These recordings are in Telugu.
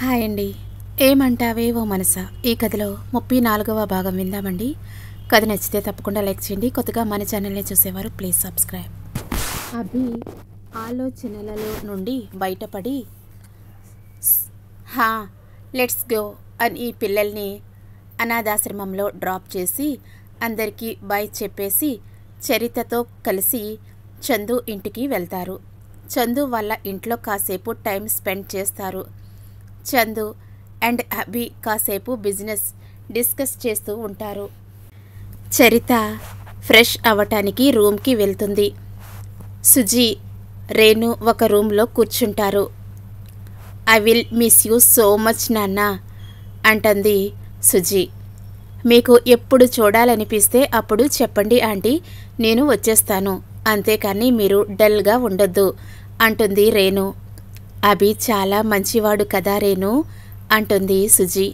హాయ్ అండి ఏమంటావేవో ఓ మనస ఈ కథలో ముప్పై నాలుగవ భాగం విందామండి కథ నచ్చితే తప్పకుండా లైక్ చేయండి కొత్తగా మన ఛానల్ని చూసేవారు ప్లీజ్ సబ్స్క్రైబ్ అభి ఆలోచనలలో నుండి బయటపడి హా లెట్స్ గో అని ఈ పిల్లల్ని అనాథాశ్రమంలో డ్రాప్ చేసి అందరికీ బాయ్ చెప్పేసి చరితతో కలిసి చందు ఇంటికి వెళ్తారు చందు వాళ్ళ ఇంట్లో కాసేపు టైం స్పెండ్ చేస్తారు చందు అండ్ అభి కాసేపు బిజినెస్ డిస్కస్ చేస్తూ ఉంటారు చరిత ఫ్రెష్ అవ్వటానికి రూమ్కి వెళ్తుంది సుజీ రేణు ఒక రూమ్లో కూర్చుంటారు I will miss you so much నాన్న అంటుంది సుజీ మీకు ఎప్పుడు చూడాలనిపిస్తే అప్పుడు చెప్పండి ఆంటీ నేను వచ్చేస్తాను అంతేకాని మీరు డల్గా ఉండొద్దు అంటుంది రేణు అభి చాలా మంచివాడు కదా రేణు అంటుంది సుజీ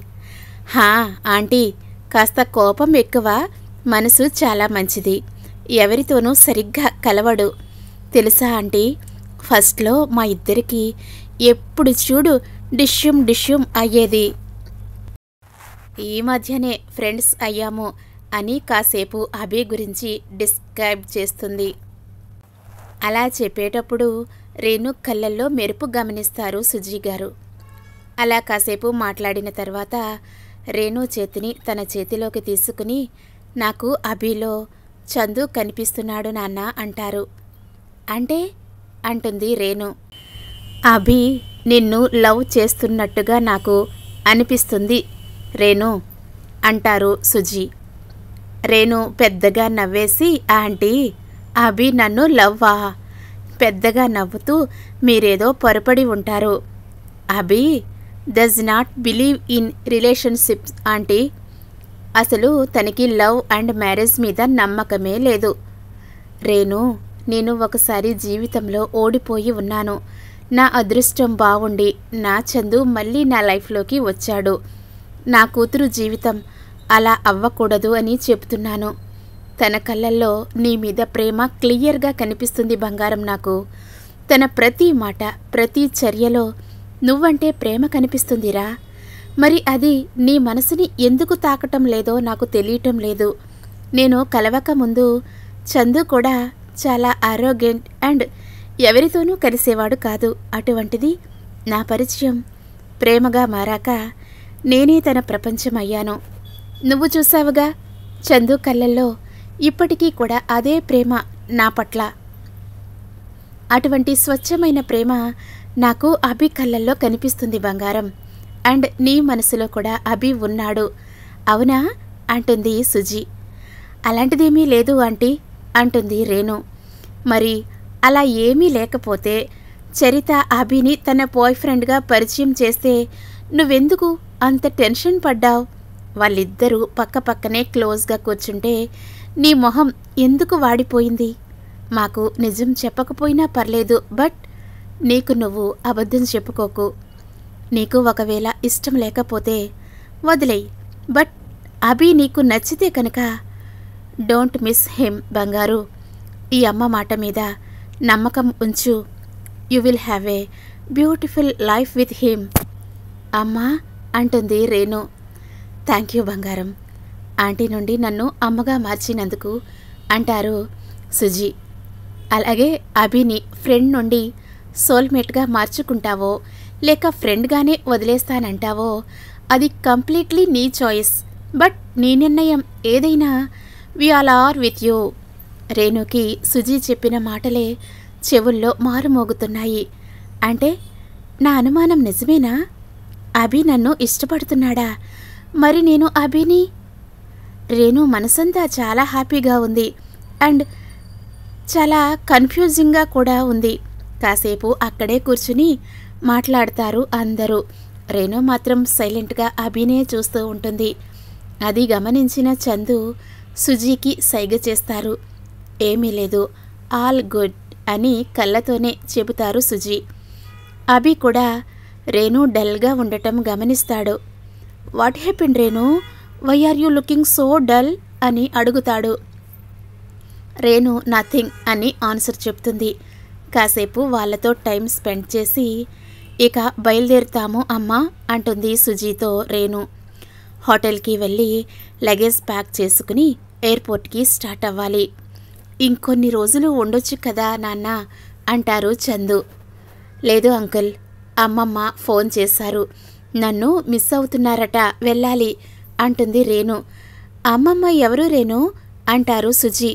హా ఆంటీ కాస్త కోపం ఎక్కువ మనసు చాలా మంచిది ఎవరితోనూ సరిగ్గా కలవడు తెలుసా ఆంటీ ఫస్ట్లో మా ఇద్దరికి ఎప్పుడు చూడు డిష్యూమ్ డిష్యూమ్ అయ్యేది ఈ మధ్యనే ఫ్రెండ్స్ అయ్యాము అని కాసేపు అభి గురించి డిస్క్రైబ్ చేస్తుంది అలా చెప్పేటప్పుడు రేణు కళ్ళల్లో మెరుపు గమనిస్తారు సుజీ గారు అలా కాసేపు మాట్లాడిన తర్వాత రేణు చేతిని తన చేతిలోకి తీసుకుని నాకు అభిలో చందు కనిపిస్తున్నాడు నాన్న అంటారు అంటే అంటుంది రేణు అభి నిన్ను లవ్ చేస్తున్నట్టుగా నాకు అనిపిస్తుంది రేణు అంటారు సుజీ రేణు పెద్దగా నవ్వేసి ఆంటీ అభి నన్ను లవ్వా పెద్దగా నవ్వుతూ మీరేదో పొరపడి ఉంటారు Abhi does not believe in relationships aunty అసలు తనకి లవ్ అండ్ మ్యారేజ్ మీద నమ్మకమే లేదు రేణు నేను ఒకసారి జీవితంలో ఓడిపోయి ఉన్నాను నా అదృష్టం బాగుండి నా చందు మళ్ళీ నా లైఫ్లోకి వచ్చాడు నా కూతురు జీవితం అలా అవ్వకూడదు అని చెప్తున్నాను తన కళ్ళల్లో నీ మీద ప్రేమ క్లియర్గా కనిపిస్తుంది బంగారం నాకు తన ప్రతి మాట ప్రతి చర్యలో నువ్వంటే ప్రేమ కనిపిస్తుందిరా మరి అది నీ మనసుని ఎందుకు తాకటం లేదో నాకు తెలియటం లేదు నేను కలవక ముందు చందు కూడా చాలా ఆరోగ్యంట్ అండ్ ఎవరితోనూ కలిసేవాడు కాదు అటువంటిది నా పరిచయం ప్రేమగా మారాక నేనే తన ప్రపంచమయ్యాను నువ్వు చూసావుగా చందు కళ్ళల్లో ఇప్పటికీ కూడా అదే ప్రేమ నా పట్ల అటువంటి స్వచ్ఛమైన ప్రేమ నాకు అభి కళ్ళల్లో కనిపిస్తుంది బంగారం అండ్ నీ మనసులో కూడా అభి ఉన్నాడు అవునా అంటుంది సుజి అలాంటిదేమీ లేదు ఆంటీ అంటుంది రేణు మరి అలా ఏమీ లేకపోతే చరిత అభిని తన బాయ్ ఫ్రెండ్గా పరిచయం చేస్తే నువ్వెందుకు అంత టెన్షన్ పడ్డావు వాళ్ళిద్దరూ పక్క పక్కనే క్లోజ్గా కూర్చుంటే నీ మొహం ఎందుకు వాడిపోయింది మాకు నిజం చెప్పకపోయినా పర్లేదు బట్ నీకు నువ్వు అబద్ధం చెప్పుకోకు నీకు ఒకవేళ ఇష్టం లేకపోతే వదిలేయి బట్ అభి నీకు నచ్చితే కనుక డోంట్ మిస్ హిమ్ బంగారు ఈ అమ్మ మాట మీద నమ్మకం ఉంచు you will have a beautiful life with him అమ్మా అంటుంది రేణు థ్యాంక్ యూ బంగారం ఆంటీ నుండి నన్ను అమ్మగా మార్చినందుకు అంటారు సుజీ అలాగే అభిని ఫ్రెండ్ నుండి సోల్మేట్గా మార్చుకుంటావో లేక ఫ్రెండ్గానే వదిలేస్తానంటావో అది కంప్లీట్లీ నీ చాయిస్ బట్ నీ నిర్ణయం ఏదైనా we all are with you రేణుకి సుజీ చెప్పిన మాటలే చెవుల్లో మారుమోగుతున్నాయి అంటే నా అనుమానం నిజమేనా అభి నన్ను ఇష్టపడుతున్నాడా మరి నేను అభిని రేణు మనసంతా చాలా హ్యాపీగా ఉంది అండ్ చాలా కన్ఫ్యూజింగ్గా కూడా ఉంది కాసేపు అక్కడే కూర్చుని మాట్లాడతారు అందరూ రేణు మాత్రం సైలెంట్గా అభినే చూస్తూ ఉంటుంది అది గమనించిన చందు సుజీకి సైగ చేస్తారు ఏమీ లేదు ఆల్ గుడ్ అని కళ్ళతోనే చెబుతారు సుజీ అభి కూడా రేణు డల్గా ఉండటం గమనిస్తాడు what happen Renu why are you looking so dull అని అడుగుతాడు రేణు నథింగ్ అని ఆన్సర్ చెప్తుంది కాసేపు వాళ్ళతో టైం స్పెండ్ చేసి ఇక బయలుదేరుతాము అమ్మా అంటుంది సుజీతో రేణు హోటల్కి వెళ్ళి లగేజ్ ప్యాక్ చేసుకుని ఎయిర్పోర్ట్కి స్టార్ట్ అవ్వాలి ఇంకొన్ని రోజులు ఉండొచ్చు కదా నాన్న అంటారు చందు లేదు అంకుల్ అమ్మమ్మ ఫోన్ చేశారు నన్ను మిస్ అవుతున్నారట వెళ్ళాలి అంటుంది రేణు అమ్మమ్మ ఎవరు రేణు అంటారు సుజీ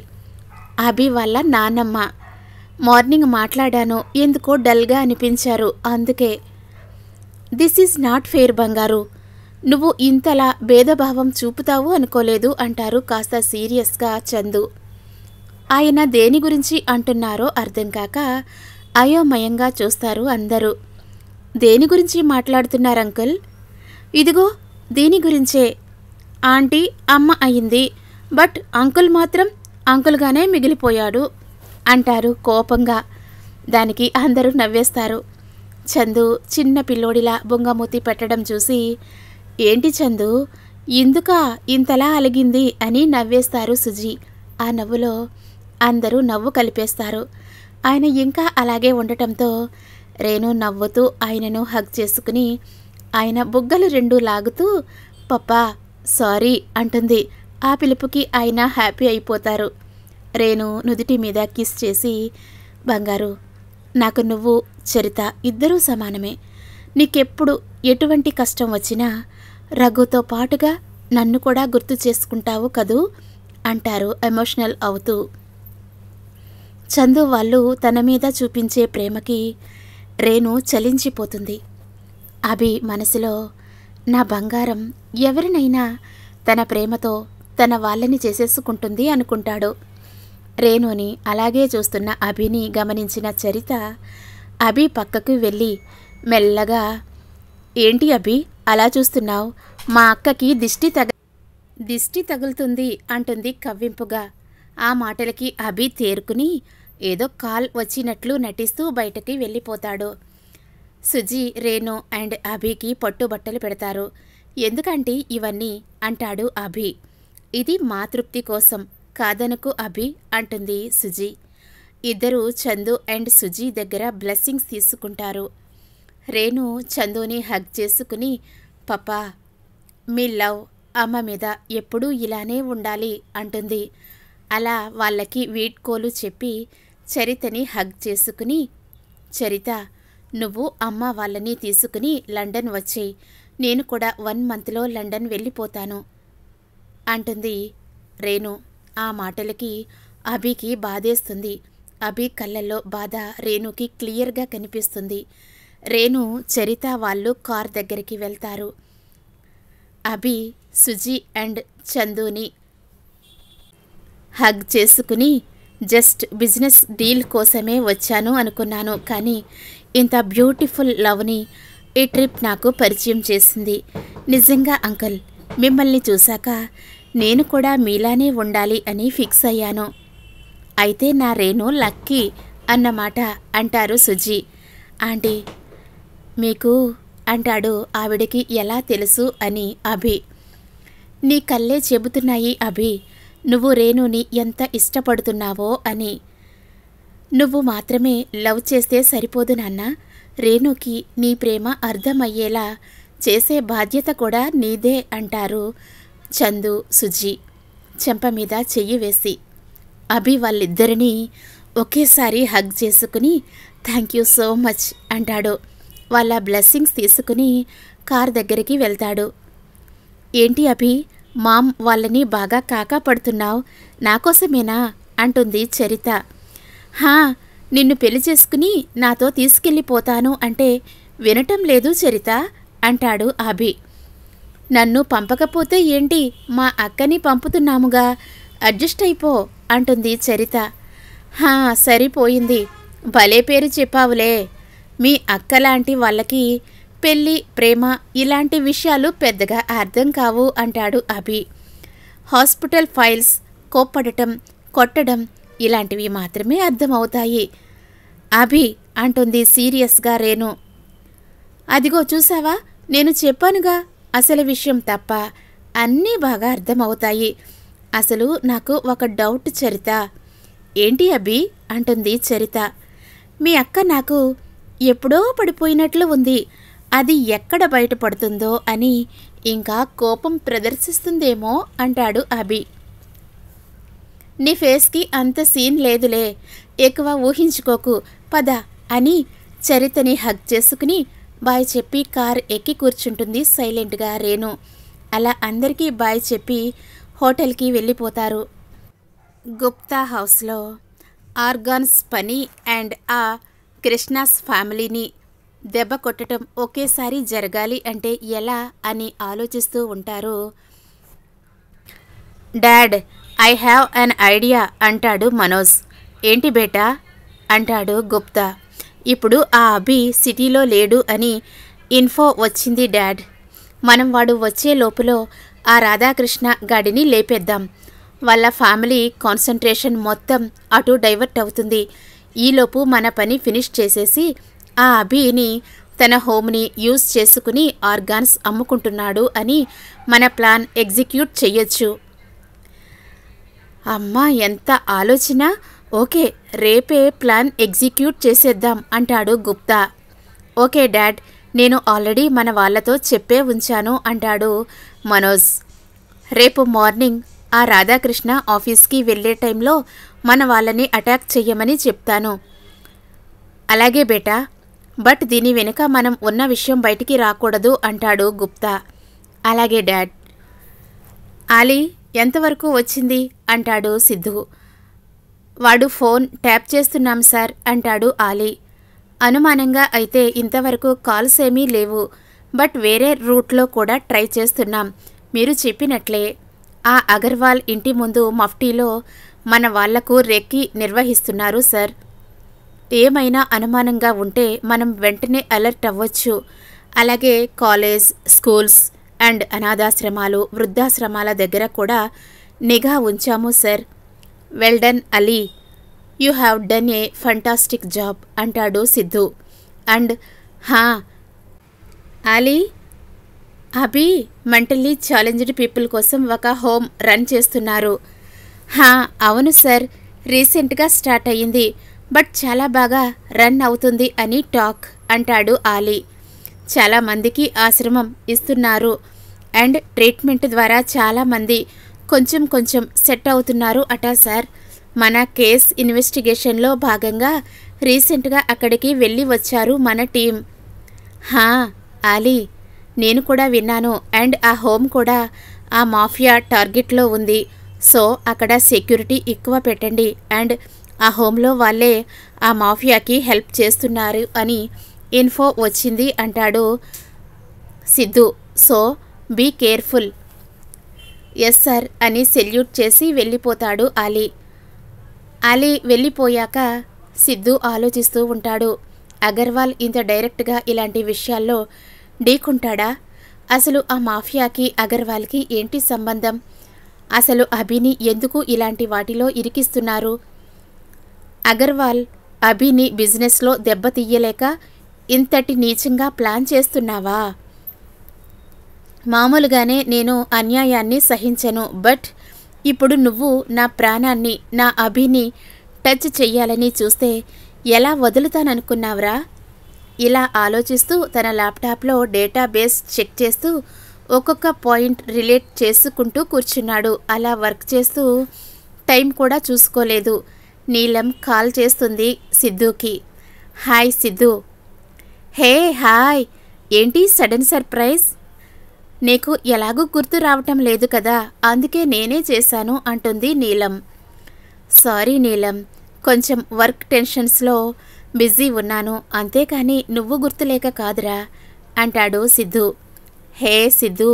అభి వాళ్ళ నానమ్మ మార్నింగ్ మాట్లాడాను ఎందుకో డల్గా అనిపించారు అందుకే దిస్ ఈజ్ నాట్ ఫేర్ బంగారు నువ్వు ఇంతలా భేదభావం చూపుతావు అనుకోలేదు అంటారు కాస్త సీరియస్గా చందు ఆయన దేని గురించి అంటున్నారో అర్థం కాక అయోమయంగా చూస్తారు అందరూ దేని గురించి మాట్లాడుతున్నారు అంకుల్ ఇదిగో దీని గురించే ఆంటీ అమ్మ అయింది బట్ అంకుల్ మాత్రం అంకుల్గానే మిగిలిపోయాడు అంటారు కోపంగా దానికి అందరూ నవ్వేస్తారు చందు చిన్న పిల్లోడిలా బొంగమూతి పెట్టడం చూసి ఏంటి చందు ఇందుక ఇంతలా అలిగింది అని నవ్వేస్తారు సుజీ ఆ నవ్వులో అందరూ నవ్వు కలిపేస్తారు ఆయన ఇంకా అలాగే ఉండటంతో రేణు నవ్వుతూ ఆయనను హగ్ చేసుకుని ఆయన బుగ్గలు రెండు లాగుతూ పప్పా సారీ అంటుంది ఆ పిలుపుకి ఆయన హ్యాపీ అయిపోతారు రేణు నుదుటి మీద కిస్ చేసి బంగారు నాకు నువ్వు చరిత ఇద్దరూ సమానమే నీకెప్పుడు ఎటువంటి కష్టం వచ్చినా రఘుతో పాటుగా నన్ను కూడా గుర్తు చేసుకుంటావు కదూ అంటారు ఎమోషనల్ అవుతూ చందు వాళ్ళు తన మీద చూపించే ప్రేమకి రేణు చలించిపోతుంది అభి మనసులో నా బంగారం ఎవరినైనా తన ప్రేమతో తన వాళ్ళని చేసేసుకుంటుంది అనుకుంటాడు రేణుని అలాగే చూస్తున్న అభిని గమనించిన చరిత అభి పక్కకు వెళ్ళి మెల్లగా ఏంటి అభి అలా చూస్తున్నావు మా అక్కకి దిష్టి తగ దిష్టి తగులుతుంది అంటుంది కవ్వింపుగా ఆ మాటలకి అభి తేరుకుని ఏదో కాల్ వచ్చినట్లు నటిస్తూ బయటకి వెళ్ళిపోతాడు సుజీ రేణు అండ్ అభికి పట్టుబట్టలు పెడతారు ఎందుకంటే ఇవన్నీ అంటాడు అభి ఇది మా తృప్తి కోసం కాదనకు అభి అంటుంది సుజీ ఇద్దరు చందు అండ్ సుజీ దగ్గర బ్లెస్సింగ్స్ తీసుకుంటారు రేణు చందుని హగ్ చేసుకుని పప్పా మీ లవ్ అమ్మ మీద ఎప్పుడూ ఇలానే ఉండాలి అంటుంది అలా వాళ్ళకి వీడ్కోలు చెప్పి చరితని హగ్ చేసుకుని చరిత నువ్వు అమ్మ వాళ్ళని తీసుకుని లండన్ వచ్చేయి నేను కూడా వన్ మంత్లో లండన్ వెళ్ళిపోతాను అంటుంది రేణు ఆ మాటలకి అభికి బాధేస్తుంది అభి కళ్ళల్లో బాధ రేణుకి క్లియర్గా కనిపిస్తుంది రేణు చరిత వాళ్ళు కార్ దగ్గరికి వెళ్తారు అభి సుజీ అండ్ చందుని హగ్ చేసుకుని జస్ట్ బిజినెస్ డీల్ కోసమే వచ్చాను అనుకున్నాను కానీ ఇంత బ్యూటిఫుల్ లవ్ని ఈ ట్రిప్ నాకు పరిచయం చేసింది నిజంగా అంకల్ మిమ్మల్ని చూశాక నేను కూడా మీలానే ఉండాలి అని ఫిక్స్ అయ్యాను అయితే నా రేణు లక్కీ అన్నమాట అంటారు సుజీ ఆంటీ మీకు అంటాడు ఆవిడకి ఎలా తెలుసు అని అభి నీ కళ్ళే చెబుతున్నాయి అభి నువ్వు రేణుని ఎంత ఇష్టపడుతున్నావో అని నువ్వు మాత్రమే లవ్ చేస్తే సరిపోదు నాన్న రేణుకి నీ ప్రేమ అర్థమయ్యేలా చేసే బాధ్యత కూడా నీదే అంటారు చందు సుజీ చెంప మీద చెయ్యి వేసి అభి వాళ్ళిద్దరినీ ఒకేసారి హగ్ చేసుకుని థ్యాంక్ యూ సో మచ్ అంటాడు వాళ్ళ బ్లెస్సింగ్స్ తీసుకుని కార్ దగ్గరికి వెళ్తాడు ఏంటి అభి మామ్ వాళ్ళని బాగా కాకా పడుతున్నావు నాకోసమేనా అంటుంది చరిత హా నిన్ను పెళ్లి చేసుకుని నాతో తీసుకెళ్ళిపోతాను అంటే వినటం లేదు చరిత అంటాడు అభి నన్ను పంపకపోతే ఏంటి మా అక్కని పంపుతున్నాముగా అడ్జస్ట్ అయిపో అంటుంది చరిత హా సరిపోయింది భలే పేరు చెప్పావులే మీ అక్కలాంటి వాళ్ళకి పెళ్ళి ప్రేమ ఇలాంటి విషయాలు పెద్దగా అర్థం కావు అంటాడు అభి హాస్పిటల్ ఫైల్స్ కోప్పడటం కొట్టడం ఇలాంటివి మాత్రమే అర్థమవుతాయి అభి అంటుంది సీరియస్గా రేణు అదిగో చూసావా నేను చెప్పానుగా అసలు విషయం తప్ప అన్నీ బాగా అర్థమవుతాయి అసలు నాకు ఒక డౌట్ చరిత ఏంటి అభి అంటుంది చరిత మీ అక్క నాకు ఎప్పుడో పడిపోయినట్లు ఉంది అది ఎక్కడ బయటపడుతుందో అని ఇంకా కోపం ప్రదర్శిస్తుందేమో అంటాడు అభి నీ ఫేస్కి అంత సీన్ లేదులే ఎక్కువ ఊహించుకోకు పద అని చరితని హగ్ చేసుకుని బాయ్ చెప్పి కార్ ఎక్కి కూర్చుంటుంది సైలెంట్గా రేణు అలా అందరికీ బాయ్ చెప్పి హోటల్కి వెళ్ళిపోతారు గుప్తా హౌస్లో ఆర్గాన్స్ పని అండ్ ఆ కృష్ణాస్ ఫ్యామిలీని దెబ్బ కొట్టడం ఒకేసారి జరగాలి అంటే ఎలా అని ఆలోచిస్తూ ఉంటారు dad I have an idea అంటాడు మనోజ్ ఏంటి బేటా అంటాడు గుప్తా ఇప్పుడు ఆ అభి సిటీలో లేడు అని ఇన్ఫో వచ్చింది డాడ్ మనం వాడు వచ్చే లోపల ఆ రాధాకృష్ణ గాడిని లేపేద్దాం వాళ్ళ ఫ్యామిలీ కాన్సన్ట్రేషన్ మొత్తం అటు డైవర్ట్ అవుతుంది ఈలోపు మన పని ఫినిష్ చేసేసి ఆ అభిని తన హోమ్ని యూజ్ చేసుకుని ఆర్గాన్స్ అమ్ముకుంటున్నాడు అని మన ప్లాన్ ఎగ్జిక్యూట్ చేయొచ్చు అమ్మ ఎంత ఆలోచన ఓకే రేపే ప్లాన్ ఎగ్జిక్యూట్ చేసేద్దాం అంటాడు గుప్తా ఓకే డాడ్ నేను ఆల్రెడీ మన వాళ్ళతో చెప్పే ఉంచాను అంటాడు మనోజ్ రేపు మార్నింగ్ ఆ రాధాకృష్ణ ఆఫీస్కి వెళ్ళే టైంలో మన వాళ్ళని అటాక్ చెయ్యమని చెప్తాను అలాగే బేటా బట్ దీని వెనుక మనం ఉన్న విషయం బయటికి రాకూడదు అంటాడు గుప్తా అలాగే డాడ్ ఆలీ ఎంతవరకు వచ్చింది అంటాడు సిద్ధు వాడు ఫోన్ ట్యాప్ చేస్తున్నాం సార్ అంటాడు ఆలీ అనుమానంగా అయితే ఇంతవరకు కాల్స్ ఏమీ లేవు బట్ వేరే రూట్లో కూడా ట్రై చేస్తున్నాం మీరు చెప్పినట్లే ఆ అగర్వాల్ ఇంటి ముందు మఫ్టీలో మన వాళ్లకు రెక్కి నిర్వహిస్తున్నారు సార్ ఏమైనా అనుమానంగా ఉంటే మనం వెంటనే అలర్ట్ అవ్వచ్చు అలాగే కాలేజ్ స్కూల్స్ అండ్ అనాథాశ్రమాలు వృద్ధాశ్రమాల దగ్గర కూడా నిఘా ఉంచాము sir well done Ali you have done a fantastic job అంటాడు సిద్ధు అండ్ హా Ali Abhi mentally challenged people కోసం ఒక హోమ్ రన్ చేస్తున్నారు హా అవును సార్ రీసెంట్గా స్టార్ట్ అయ్యింది బట్ చాలా బాగా రన్ అవుతుంది అని టాక్ అంటాడు ఆలీ చాలామందికి ఆశ్రమం ఇస్తున్నారు అండ్ ట్రీట్మెంట్ ద్వారా చాలామంది కొంచెం కొంచెం సెట్ అవుతున్నారు అట సార్ మన కేస్ ఇన్వెస్టిగేషన్లో భాగంగా రీసెంట్గా అక్కడికి వెళ్ళి వచ్చారు మన టీం హా ఆలీ నేను కూడా విన్నాను అండ్ ఆ హోమ్ కూడా ఆ మాఫియా టార్గెట్లో ఉంది సో అక్కడ సెక్యూరిటీ ఎక్కువ పెట్టండి అండ్ ఆ హోమ్లో వాళ్ళే ఆ మాఫియాకి హెల్ప్ చేస్తున్నారు అని ఇన్ఫో వచ్చింది అంటాడు Siddhu so be careful yes sir అని సెల్యూట్ చేసి వెళ్ళిపోతాడు అలీ అలీ వెళ్ళిపోయాక సిద్ధు ఆలోచిస్తూ ఉంటాడు అగర్వాల్ ఇంత డైరెక్ట్గా ఇలాంటి విషయాల్లో ఢీకుంటాడా అసలు ఆ మాఫియాకి అగర్వాల్కి ఏంటి సంబంధం అసలు అభిని ఎందుకు ఇలాంటి వాటిలో ఇరికిస్తున్నారు అగర్వాల్ అభిని బిజినెస్లో దెబ్బతీయలేక ఇంతటి నీచంగా ప్లాన్ చేస్తున్నావా మామూలుగానే నేను అన్యాయాన్ని సహించను బట్ ఇప్పుడు నువ్వు నా ప్రాణాన్ని నా అభిని టచ్ చెయ్యాలని చూస్తే ఎలా వదులుతాననుకున్నావురా ఇలా ఆలోచిస్తూ తన ల్యాప్టాప్లో డేటాబేస్ చెక్ చేస్తూ ఒక్కొక్క పాయింట్ రిలేట్ చేసుకుంటూ కూర్చున్నాడు అలా వర్క్ చేస్తూ టైం కూడా చూసుకోలేదు నీలం కాల్ చేస్తుంది సిద్ధుకి హాయ్ సిద్ధు హే హాయ్ ఏంటి సడన్ సర్ప్రైజ్ నీకు ఎలాగూ గుర్తు రావటం లేదు కదా అందుకే నేనే చేశాను అంటుంది నీలం సారీ నీలం కొంచెం వర్క్ టెన్షన్స్లో బిజీ ఉన్నాను అంతేకాని నువ్వు గుర్తులేక కాదురా అంటాడు Siddhu hey Siddhu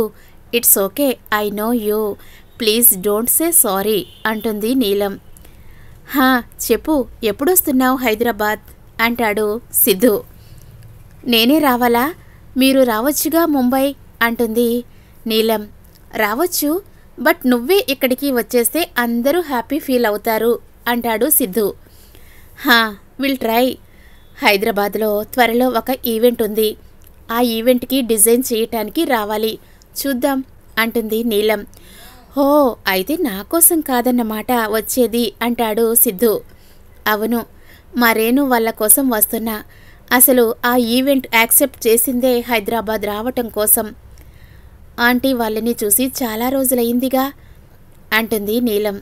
it's okay I know you please don't say sorry అంటుంది నీలం హా చెప్పు ఎప్పుడొస్తున్నావు హైదరాబాద్ అంటాడు సిద్ధు నేనే రావాలా మీరు రావచ్చుగా ముంబై అంటుంది నీలం రావచ్చు బట్ నువ్వే ఇక్కడికి వచ్చేస్తే అందరూ హ్యాపీ ఫీల్ అవుతారు అంటాడు సిద్ధు హా విల్ ట్రై హైదరాబాద్లో త్వరలో ఒక ఈవెంట్ ఉంది ఆ ఈవెంట్కి డిజైన్ చేయటానికి రావాలి చూద్దాం అంటుంది నీలం హో అయితే నా కోసం కాదన్నమాట వచ్చేది అంటాడు సిద్ధు అవును మరేను వాళ్ళ కోసం వస్తున్నా అసలు ఆ ఈవెంట్ యాక్సెప్ట్ చేసిందే హైదరాబాద్ రావటం కోసం ఆంటీ వాళ్ళని చూసి చాలా రోజులైందిగా అంటుంది నీలం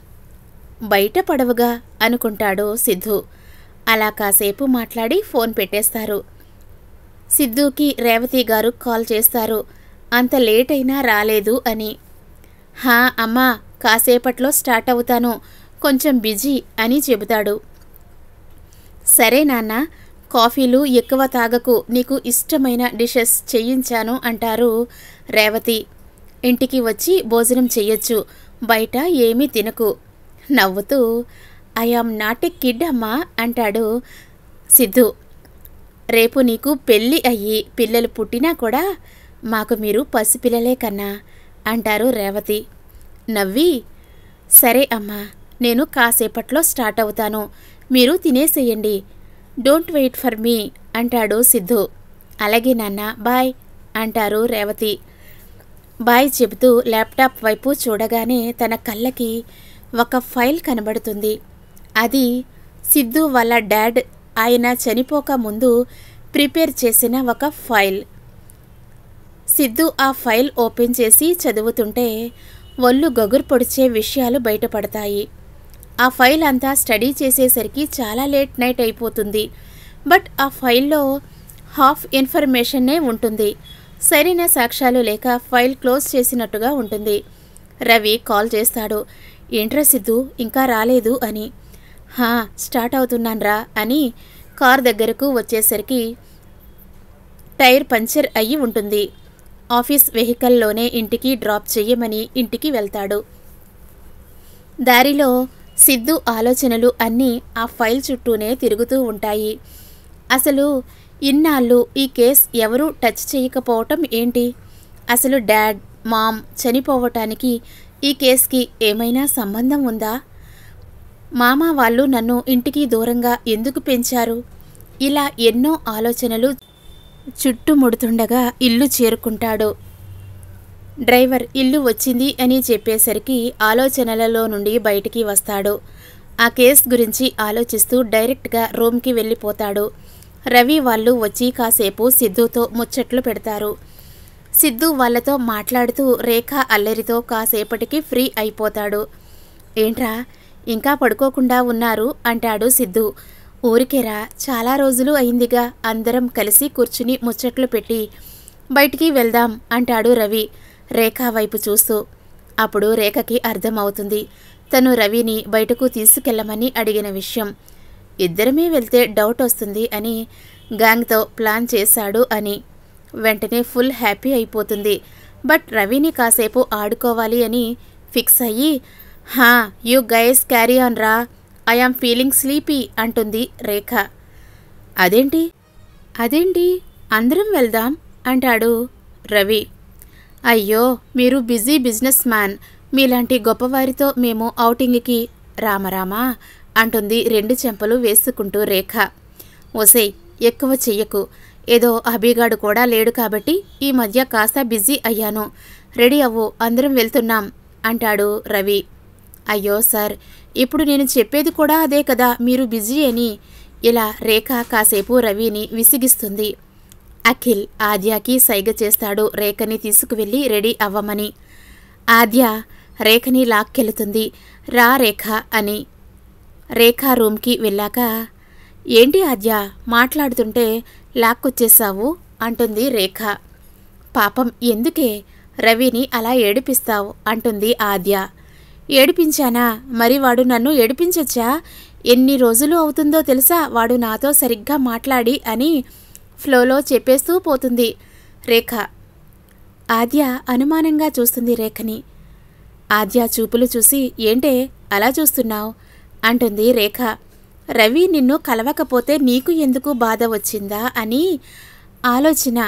బయట పడవగా అనుకుంటాడు సిద్ధు అలా కాసేపు మాట్లాడి ఫోన్ పెట్టేస్తారు సిద్ధుకి రేవతి గారు కాల్ చేస్తారు అంత లేట్ అయినా రాలేదు అని హా అమ్మా కాసేపట్లో స్టార్ట్ అవుతాను కొంచెం బిజీ అని చెబుతాడు సరే నాన్న కాఫీలు ఎక్కువ తాగకు నీకు ఇష్టమైన డిషెస్ చేయించాను అంటారు రేవతి ఇంటికి వచ్చి భోజనం చెయ్యొచ్చు బయట ఏమీ తినకు నవ్వుతూ I am not a kid అమ్మా అంటాడు సిద్ధు రేపు నీకు పెళ్ళి అయ్యి పిల్లలు పుట్టినా కూడా మాకు మీరు పసిపిల్లలే కన్నా అంటారు రేవతి నవ్వి సరే అమ్మా నేను కాసేపట్లో స్టార్ట్ అవుతాను మీరు తినేసేయండి డోంట్ వెయిట్ ఫర్ మీ అంటాడు సిద్ధు అలాగే నాన్న బాయ్ అంటారు రేవతి బాయ్ చెబుతూ ల్యాప్టాప్ వైపు చూడగానే తన కళ్ళకి ఒక ఫైల్ కనబడుతుంది అది సిద్ధు వాళ్ళ డాడ్ ఆయన చనిపోక ముందు ప్రిపేర్ చేసిన ఒక ఫైల్ సిద్ధు ఆ ఫైల్ ఓపెన్ చేసి చదువుతుంటే ఒళ్ళు గగురు పొడిచే విషయాలు బయటపడతాయి ఆ ఫైల్ అంతా స్టడీ చేసేసరికి చాలా లేట్ నైట్ అయిపోతుంది బట్ ఆ ఫైల్లో హాఫ్ ఇన్ఫర్మేషన్నే ఉంటుంది సరైన సాక్ష్యాలు లేక ఫైల్ క్లోజ్ చేసినట్టుగా ఉంటుంది రవి కాల్ చేస్తాడు ఏంట్రా సిద్ధు ఇంకా రాలేదు అని హా స్టార్ట్ అవుతున్నాన్రా అని కార్ దగ్గరకు వచ్చేసరికి టైర్ పంచర్ అయ్యి ఉంటుంది ఆఫీస్ వెహికల్లోనే ఇంటికి డ్రాప్ చెయ్యమని ఇంటికి వెళ్తాడు దారిలో సిద్ధు ఆలోచనలు అన్నీ ఆ ఫైల్ చుట్టూనే తిరుగుతూ ఉంటాయి అసలు ఇన్నాళ్ళు ఈ కేస్ ఎవరూ టచ్ చేయకపోవటం ఏంటి అసలు డాడ్ మామ్ చనిపోవటానికి ఈ కేసుకి ఏమైనా సంబంధం ఉందా మామ వాళ్ళు నన్ను ఇంటికి దూరంగా ఎందుకు పెంచారు ఇలా ఎన్నో ఆలోచనలు చుట్టుముడుతుండగా ఇల్లు చేరుకుంటాడు డ్రైవర్ ఇల్లు వచ్చింది అని చెప్పేసరికి ఆలోచనలలో నుండి బయటికి వస్తాడు ఆ కేస్ గురించి ఆలోచిస్తూ డైరెక్ట్గా రూమ్కి వెళ్ళిపోతాడు రవి వాళ్ళు వచ్చి కాసేపు సిద్ధుతో ముచ్చట్లు పెడతారు సిద్ధు వాళ్ళతో మాట్లాడుతూ రేఖ అల్లరితో కాసేపటికి ఫ్రీ అయిపోతాడు ఏంట్రా ఇంకా పడుకోకుండా ఉన్నారు అంటాడు సిద్ధు ఊరికేరా చాలా రోజులు అయిందిగా అందరం కలిసి కూర్చుని ముచ్చట్లు పెట్టి బయటికి వెళ్దాం అంటాడు రవి రేఖ వైపు చూస్తూ అప్పుడు రేఖకి అర్థమవుతుంది తను రవిని బయటకు తీసుకెళ్లమని అడిగిన విషయం ఇద్దరమే వెళ్తే డౌట్ వస్తుంది అని గ్యాంగ్తో ప్లాన్ చేశాడు అని వెంటనే ఫుల్ హ్యాపీ అయిపోతుంది బట్ రవిని కాసేపు ఆడుకోవాలి అని ఫిక్స్ అయ్యి హా యూ గైస్ క్యారీ ఆన్ రా ఐ ఆమ్ ఫీలింగ్ స్లీపీ అంటుంది రేఖ అదేంటి అదేంటి అందరం వెళ్దాం అంటాడు రవి అయ్యో మీరు బిజీ బిజినెస్ మ్యాన్ మీలాంటి గొప్పవారితో మేము ఔటింగ్కి రామరామా అంటుంది రెండు చెంపలు వేసుకుంటూ రేఖ ఒసే ఎక్కువ చెయ్యకు ఏదో అభిగాడు కూడా లేడు కాబట్టి ఈ మధ్య కాస్త బిజీ అయ్యాను రెడీ అవ్వు అందరం వెళ్తున్నాం అంటాడు రవి అయ్యో సార్ ఇప్పుడు నేను చెప్పేది కూడా అదే కదా మీరు బిజీ అని ఇలా రేఖ కాసేపు రవిని విసిగిస్తుంది అఖిల్ ఆద్యాకి సైగ చేస్తాడు రేఖని తీసుకువెళ్ళి రెడీ అవ్వమని ఆద్య రేఖని లాక్కెళుతుంది రా రేఖ అని రేఖ రూమ్కి వెళ్ళాక ఏంటి ఆద్య మాట్లాడుతుంటే లాక్కొచ్చేసావు అంటుంది రేఖ పాపం ఎందుకే రవిని అలా ఏడిపిస్తావు అంటుంది ఆద్య ఏడిపించానా మరి వాడు నన్ను ఏడిపించొచ్చా ఎన్ని రోజులు అవుతుందో తెలుసా వాడు నాతో సరిగ్గా మాట్లాడి అని ఫ్లోలో చెప్పేస్తూ పోతుంది రేఖ ఆద్య అనుమానంగా చూస్తుంది రేఖని ఆద్య చూపులు చూసి ఏంటే అలా చూస్తున్నావు అంటుంది రేఖ రవి నిన్ను కలవకపోతే నీకు ఎందుకు బాధ వచ్చిందా అని ఆలోచన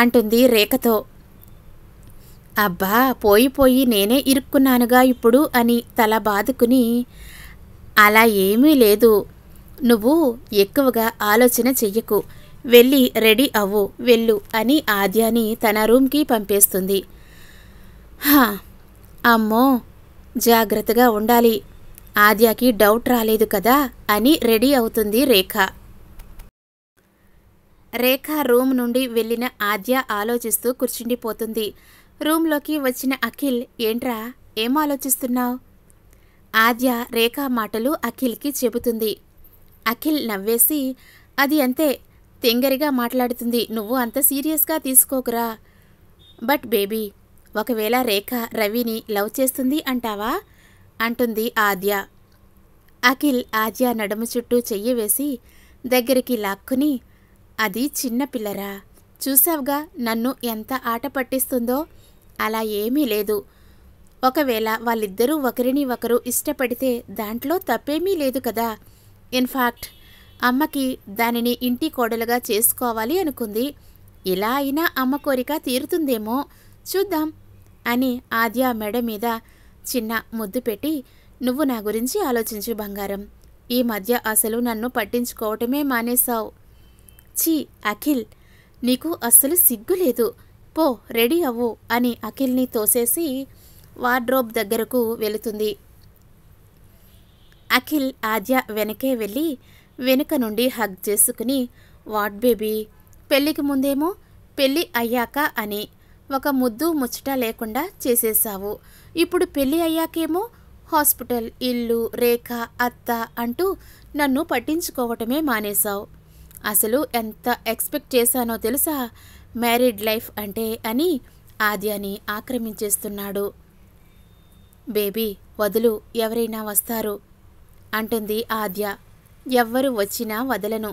అంటుంది రేఖతో అబ్బా పోయిపోయి నేనే ఇరుక్కున్నానుగా ఇప్పుడు అని తల బాదుకుని అలా ఏమీ లేదు నువ్వు ఎక్కువగా ఆలోచన చెయ్యకు వెళ్ళి రెడీ అవ్వు వెళ్ళు అని ఆద్యాని తన రూమ్కి పంపేస్తుంది హా అమ్మో జాగ్రత్తగా ఉండాలి ఆద్యాకి డౌట్ రాలేదు కదా అని రెడీ అవుతుంది రేఖ రేఖ రూమ్ నుండి వెళ్ళిన ఆద్య ఆలోచిస్తూ కూర్చుండిపోతుంది రూమ్లోకి వచ్చిన అఖిల్ ఏంట్రా ఏం ఆలోచిస్తున్నావు ఆద్య రేఖ మాటలు అఖిల్కి చెబుతుంది అఖిల్ నవ్వేసి అది అంతే తెంగరిగా మాట్లాడుతుంది నువ్వు అంత సీరియస్గా తీసుకోకురా బట్ బేబీ ఒకవేళ రేఖ రవిని లవ్ చేస్తుంది అంటావా అంటుంది ఆద్య అఖిల్ ఆద్య నడుము చుట్టూ చెయ్యి వేసి దగ్గరికి లాక్కుని అది చిన్నపిల్లరా చూసావుగా నన్ను ఎంత ఆట పట్టిస్తుందో అలా ఏమీ లేదు ఒకవేళ వాళ్ళిద్దరూ ఒకరిని ఒకరు ఇష్టపడితే దాంట్లో తప్పేమీ లేదు కదా ఇన్ఫాక్ట్ అమ్మకి దానిని ఇంటి కోడలుగా చేసుకోవాలి అనుకుంది ఇలా అయినా అమ్మ కోరిక తీరుతుందేమో చూద్దాం అని ఆద్య మెడ మీద చిన్న ముద్దు పెట్టి నువ్వు నా గురించి ఆలోచించు బంగారం ఈ మధ్య అసలు నన్ను పట్టించుకోవటమే మానేశావు ఛీ అఖిల్ నీకు అస్సలు సిగ్గులేదు పో రెడీ అవ్వు అని అఖిల్ని తోసేసి వార్డ్రోబ్ దగ్గరకు వెళుతుంది అఖిల్ ఆద్య వెనకే వెళ్ళి వెనుక నుండి హగ్ చేసుకుని వాట్ బేబీ పెళ్ళికి ముందేమో పెళ్ళి అయ్యాక అని ఒక ముద్దు ముచ్చట లేకుండా చేసేసావు ఇప్పుడు పెళ్ళి అయ్యాకేమో హాస్పిటల్ ఇల్లు రేఖ అత్త అంటూ నన్ను పట్టించుకోవటమే మానేశావు అసలు ఎంత ఎక్స్పెక్ట్ చేశానో తెలుసా మ్యారీడ్ లైఫ్ అంటే అని ఆద్యాని ఆక్రమించేస్తున్నాడు బేబీ వదులు ఎవరైనా వస్తారు అంటుంది ఆద్య ఎవ్వరు వచ్చినా వదలను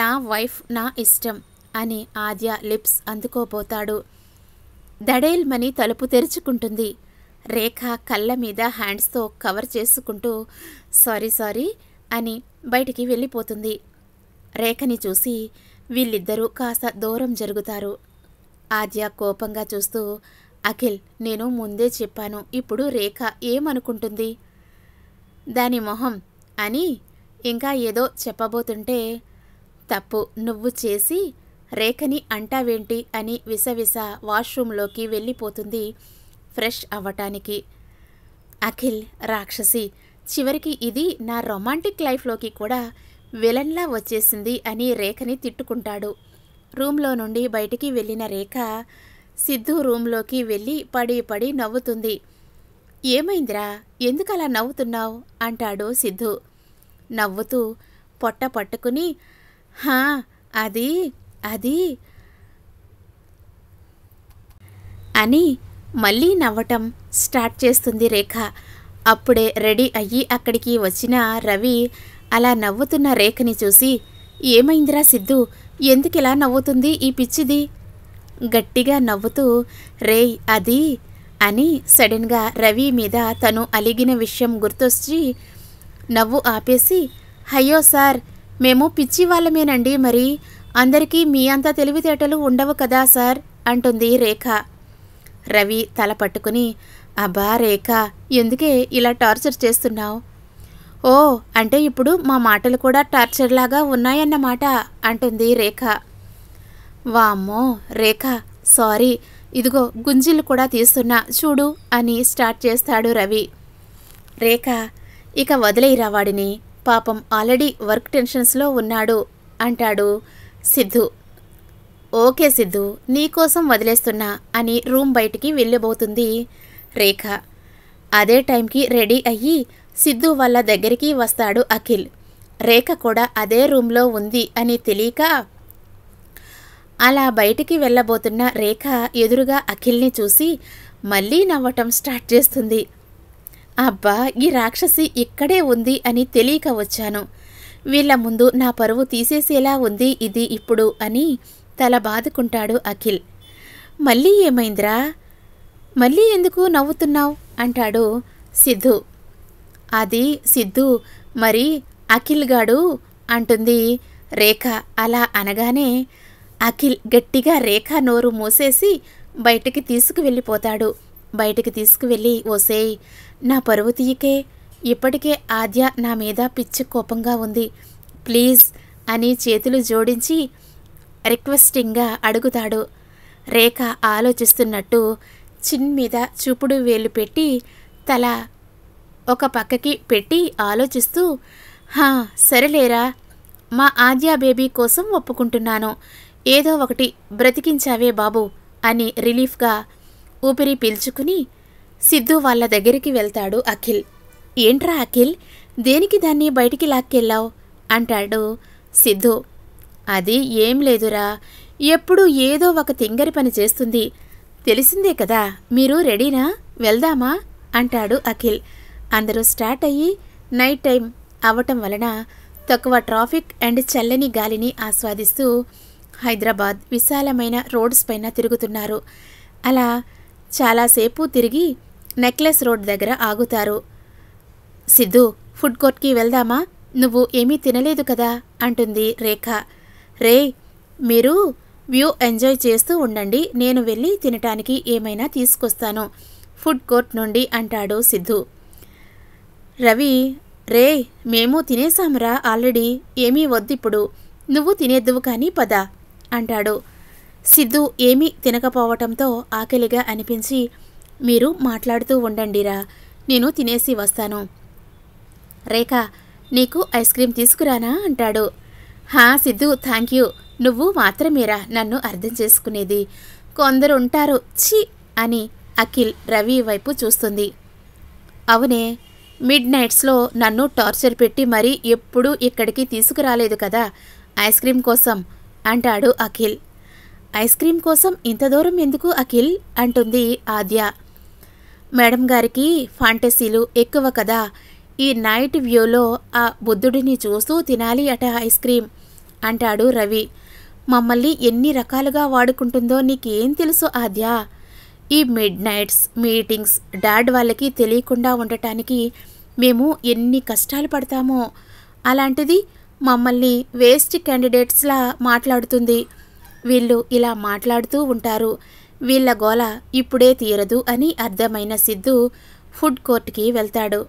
నా వైఫ్ నా ఇష్టం అని ఆద్య లిప్స్ అందుకోబోతాడు దడేల్మని తలుపు తెరుచుకుంటుంది రేఖ కళ్ళ మీద హ్యాండ్స్తో కవర్ చేసుకుంటూ సారీ సారీ అని బయటికి వెళ్ళిపోతుంది రేఖని చూసి వీళ్ళిద్దరూ కాస్త దూరం జరుగుతారు ఆద్య కోపంగా చూస్తూ అఖిల్ నేను ముందే చెప్పాను ఇప్పుడు రేఖ ఏమనుకుంటుంది దాని మొహం అని ఇంకా ఏదో చెప్పబోతుంటే తప్పు నువ్వు చేసి రేఖని అంటావేంటి అని విసవిస వాష్రూంలోకి వెళ్ళిపోతుంది ఫ్రెష్ అవ్వటానికి అఖిల్ రాక్షసి చివరికి ఇది నా రొమాంటిక్ లైఫ్లోకి కూడా విలన్లా వచ్చేసింది అని రేఖని తిట్టుకుంటాడు రూమ్లో నుండి బయటికి వెళ్ళిన రేఖ సిద్ధు రూమ్లోకి వెళ్ళి పడి పడి నవ్వుతుంది ఏమైందిరా ఎందుకలా నవ్వుతున్నావు అంటాడు సిద్ధు నవ్వుతూ పొట్ట పట్టుకుని హా అది అది అని మళ్ళీ నవ్వటం స్టార్ట్ చేస్తుంది రేఖ అప్పుడే రెడీ అయ్యి అక్కడికి వచ్చిన రవి అలా నవ్వుతున్న రేఖని చూసి ఏమైందిరా సిద్ధు ఎందుకిలా నవ్వుతుంది ఈ పిచ్చిది గట్టిగా నవ్వుతూ రేయ్ అది అని సడన్గా రవి మీద తను అలిగిన విషయం గుర్తొచ్చి నవ్వు ఆపేసి అయ్యో సార్ మేము పిచ్చి వాళ్ళమేనండి మరి అందరికీ మీ అంత తెలివితేటలు ఉండవు కదా సార్ అంటుంది రేఖ రవి తల పట్టుకుని అబ్బా రేఖ ఎందుకే ఇలా టార్చర్ చేస్తున్నావు ఓ అంటే ఇప్పుడు మా మాటలు కూడా టార్చర్లాగా ఉన్నాయన్నమాట అంటుంది రేఖ వామ్మో రేఖ సారీ ఇదిగో గుంజీలు కూడా తీస్తున్నా చూడు అని స్టార్ట్ చేస్తాడు రవి రేఖ ఇక వదిలేయిరా వాడిని పాపం ఆల్రెడీ వర్క్ టెన్షన్స్లో ఉన్నాడు అంటాడు సిద్ధు ఓకే సిద్ధు నీకోసం వదిలేస్తున్నా అని రూమ్ బయటికి వెళ్ళబోతుంది రేఖ అదే టైంకి రెడీ అయ్యి సిద్ధు వాళ్ళ దగ్గరికి వస్తాడు అఖిల్ రేఖ కూడా అదే రూమ్లో ఉంది అని తెలియక అలా బయటికి వెళ్ళబోతున్న రేఖ ఎదురుగా అఖిల్ని చూసి మళ్ళీ నవ్వటం స్టార్ట్ చేస్తుంది అబ్బా ఈ రాక్షసి ఇక్కడే ఉంది అని తెలియక వచ్చాను వీళ్ళ ముందు నా పరువు తీసేసేలా ఉంది ఇది ఇప్పుడు అని తల బాదుకుంటాడు అఖిల్ మళ్ళీ ఏమైందిరా మళ్ళీ ఎందుకు నవ్వుతున్నావు అంటాడు సిద్ధు అది సిద్ధు మరి అఖిల్ గాడు అంటుంది రేఖ అలా అనగానే అఖిల్ గట్టిగా రేఖ నోరు మూసేసి బయటికి తీసుకువెళ్ళిపోతాడు బయటికి తీసుకువెళ్ళి ఓసేయ్ నా పరువు తీయకే ఇప్పటికే ఆద్య నా మీద పిచ్చి కోపంగా ఉంది ప్లీజ్ అని చేతులు జోడించి రిక్వెస్టింగ్గా అడుగుతాడు రేఖ ఆలోచిస్తున్నట్టు చిన్ మీద చూపుడు వేలు పెట్టి తల ఒక పక్కకి పెట్టి ఆలోచిస్తూ హా సరేలేరా మా ఆద్య బేబీ కోసం ఒప్పుకుంటున్నాను ఏదో ఒకటి బ్రతికించావే బాబు అని రిలీఫ్గా ఊపిరి పీల్చుకుని సిద్ధు వాళ్ళ దగ్గరికి వెళ్తాడు అఖిల్ ఏంట్రా అఖిల్ దేనికి దాన్ని బయటికి లాక్కెళ్ళావు అంటాడు సిద్ధు అది ఏం లేదురా ఎప్పుడు ఏదో ఒక తింగరి పని చేస్తుంది తెలిసిందే కదా మీరు రెడీనా వెళ్దామా అంటాడు అఖిల్ అందరూ స్టార్ట్ అయ్యి నైట్ టైం అవటం వలన తక్కువ ట్రాఫిక్ అండ్ చల్లని గాలిని ఆస్వాదిస్తూ హైదరాబాద్ విశాలమైన రోడ్స్ పైన తిరుగుతున్నారు అలా చాలాసేపు తిరిగి నెక్లెస్ రోడ్ దగ్గర ఆగుతారు సిద్ధు ఫుడ్ కోర్ట్కి వెళ్దామా నువ్వు ఏమీ తినలేదు కదా అంటుంది రేఖ రే మీరు వ్యూ ఎంజాయ్ చేస్తూ ఉండండి నేను వెళ్ళి తినటానికి ఏమైనా తీసుకొస్తాను ఫుడ్ కోర్ట్ నుండి అంటాడు సిద్ధు రవి రే మేము తినేసామురా ఆల్రెడీ ఏమీ వద్దు ఇప్పుడు నువ్వు తినేద్దువు కానీ పద అంటాడు సిద్ధు ఏమీ తినకపోవటంతో ఆకలిగా అనిపించి మీరు మాట్లాడుతూ ఉండండిరా నేను తినేసి వస్తాను రేఖ నీకు ఐస్ క్రీమ్ తీసుకురానా అంటాడు హా సిద్ధు థ్యాంక్ యూ నువ్వు మాత్రమేరా నన్ను అర్థం చేసుకునేది కొందరు ఉంటారు ఛీ అని అఖిల్ రవి వైపు చూస్తుంది అవునే మిడ్ నైట్స్లో నన్ను టార్చర్ పెట్టి మరీ ఎప్పుడూ ఇక్కడికి తీసుకురాలేదు కదా ఐస్ క్రీమ్ కోసం అంటాడు అఖిల్ ఐస్ క్రీమ్ కోసం ఇంత దూరం ఎందుకు అఖిల్ అంటుంది ఆద్య మేడం గారికి ఫాంటసీలు ఎక్కువ కదా ఈ నైట్ వ్యూలో ఆ బుద్ధుడిని చూస్తూ తినాలి అట ఐస్ క్రీమ్ అంటాడు రవి మమ్మల్ని ఎన్ని రకాలుగా వాడుకుంటుందో నీకేం తెలుసు ఆద్య ఈ మిడ్ నైట్స్ మీటింగ్స్ డాడ్ వాళ్ళకి తెలియకుండా ఉండటానికి మేము ఎన్ని కష్టాలు పడతామో అలాంటిది మమ్మల్ని వేస్ట్ క్యాండిడేట్స్లా మాట్లాడుతుంది వీళ్ళు ఇలా మాట్లాడుతూ ఉంటారు వీళ్ళ గోల ఇప్పుడే తీరదు అని అర్థమైన సిద్ధు ఫుడ్ కోర్ట్కి వెళ్తాడు